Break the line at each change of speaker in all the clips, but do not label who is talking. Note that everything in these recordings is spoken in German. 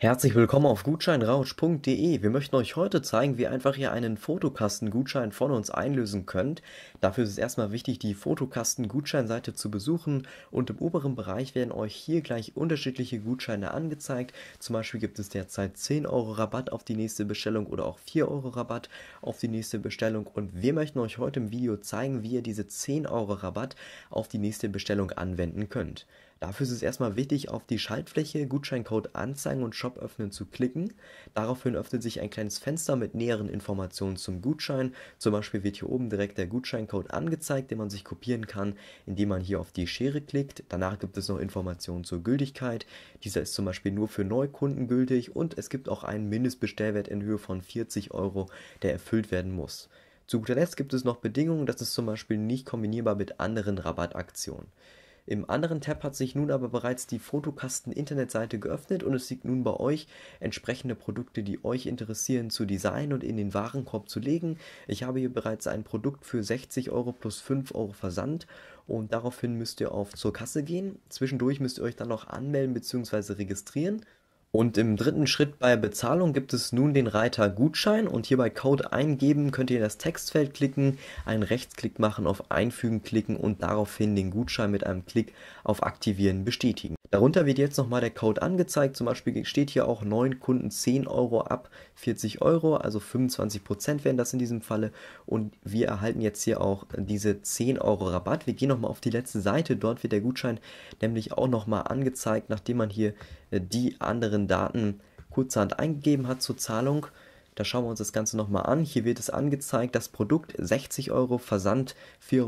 Herzlich willkommen auf gutscheinrausch.de. Wir möchten euch heute zeigen, wie einfach ihr einen Fotokastengutschein von uns einlösen könnt. Dafür ist es erstmal wichtig, die Fotokastengutscheinseite zu besuchen und im oberen Bereich werden euch hier gleich unterschiedliche Gutscheine angezeigt. Zum Beispiel gibt es derzeit 10 Euro Rabatt auf die nächste Bestellung oder auch 4 Euro Rabatt auf die nächste Bestellung und wir möchten euch heute im Video zeigen, wie ihr diese 10 Euro Rabatt auf die nächste Bestellung anwenden könnt. Dafür ist es erstmal wichtig, auf die Schaltfläche Gutscheincode anzeigen und Shop öffnen zu klicken. Daraufhin öffnet sich ein kleines Fenster mit näheren Informationen zum Gutschein. Zum Beispiel wird hier oben direkt der Gutscheincode angezeigt, den man sich kopieren kann, indem man hier auf die Schere klickt. Danach gibt es noch Informationen zur Gültigkeit. Dieser ist zum Beispiel nur für Neukunden gültig und es gibt auch einen Mindestbestellwert in Höhe von 40 Euro, der erfüllt werden muss. Zu guter Letzt gibt es noch Bedingungen, das ist zum Beispiel nicht kombinierbar mit anderen Rabattaktionen. Im anderen Tab hat sich nun aber bereits die Fotokasten-Internetseite geöffnet und es liegt nun bei euch, entsprechende Produkte, die euch interessieren, zu designen und in den Warenkorb zu legen. Ich habe hier bereits ein Produkt für 60 Euro plus 5 Euro Versand und daraufhin müsst ihr auf zur Kasse gehen. Zwischendurch müsst ihr euch dann noch anmelden bzw. registrieren. Und im dritten Schritt bei Bezahlung gibt es nun den Reiter Gutschein und hier bei Code eingeben könnt ihr das Textfeld klicken, einen Rechtsklick machen, auf Einfügen klicken und daraufhin den Gutschein mit einem Klick auf Aktivieren bestätigen. Darunter wird jetzt nochmal der Code angezeigt. Zum Beispiel steht hier auch 9 Kunden 10 Euro ab 40 Euro, also 25 Prozent wären das in diesem Falle. Und wir erhalten jetzt hier auch diese 10 Euro Rabatt. Wir gehen nochmal auf die letzte Seite. Dort wird der Gutschein nämlich auch nochmal angezeigt, nachdem man hier äh, die anderen Daten kurzerhand eingegeben hat zur Zahlung. Da schauen wir uns das Ganze nochmal an. Hier wird es angezeigt, das Produkt 60 Euro, Versand 4,95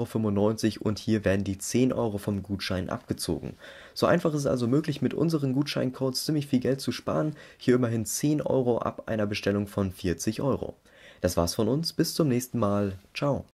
Euro und hier werden die 10 Euro vom Gutschein abgezogen. So einfach ist es also möglich, mit unseren Gutscheincodes ziemlich viel Geld zu sparen. Hier immerhin 10 Euro ab einer Bestellung von 40 Euro. Das war's von uns. Bis zum nächsten Mal. Ciao.